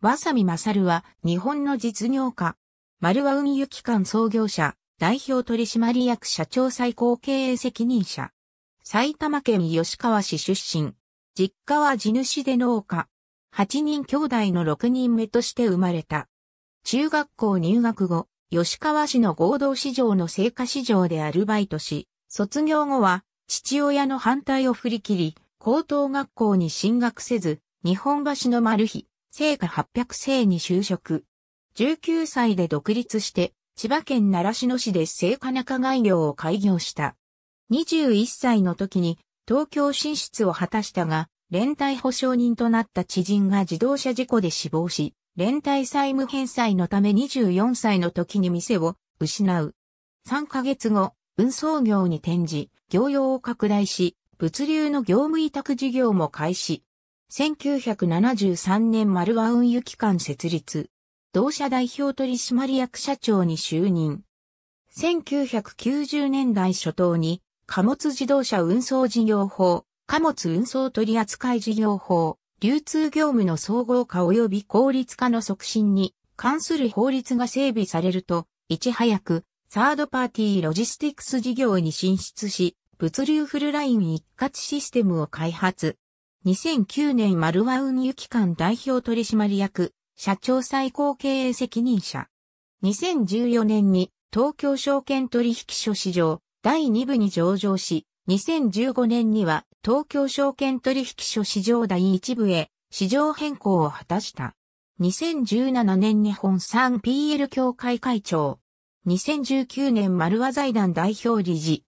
わさみまさるは日本の実業家。丸和運輸機関創業者、代表取締役社長最高経営責任者。埼玉県吉川市出身。実家は地主で農家。8人兄弟の6人目として生まれた。中学校入学後、吉川市の合同市場の成果市場でアルバイトし、卒業後は父親の反対を振り切り、高等学校に進学せず、日本橋のマル生下800世に就職。19歳で独立して、千葉県習志野市で聖火中外業を開業した。21歳の時に東京進出を果たしたが、連帯保証人となった知人が自動車事故で死亡し、連帯債務返済のため24歳の時に店を失う。3ヶ月後、運送業に転じ、業用を拡大し、物流の業務委託事業も開始。1973年丸和運輸機関設立。同社代表取締役社長に就任。1990年代初頭に貨物自動車運送事業法、貨物運送取扱事業法、流通業務の総合化及び効率化の促進に関する法律が整備されると、いち早くサードパーティーロジスティクス事業に進出し、物流フルライン一括システムを開発。2009年丸和運輸機関代表取締役、社長最高経営責任者。2014年に東京証券取引所市場第2部に上場し、2015年には東京証券取引所市場第1部へ市場変更を果たした。2017年日本産 PL 協会会長。2019年丸和財団代表理事。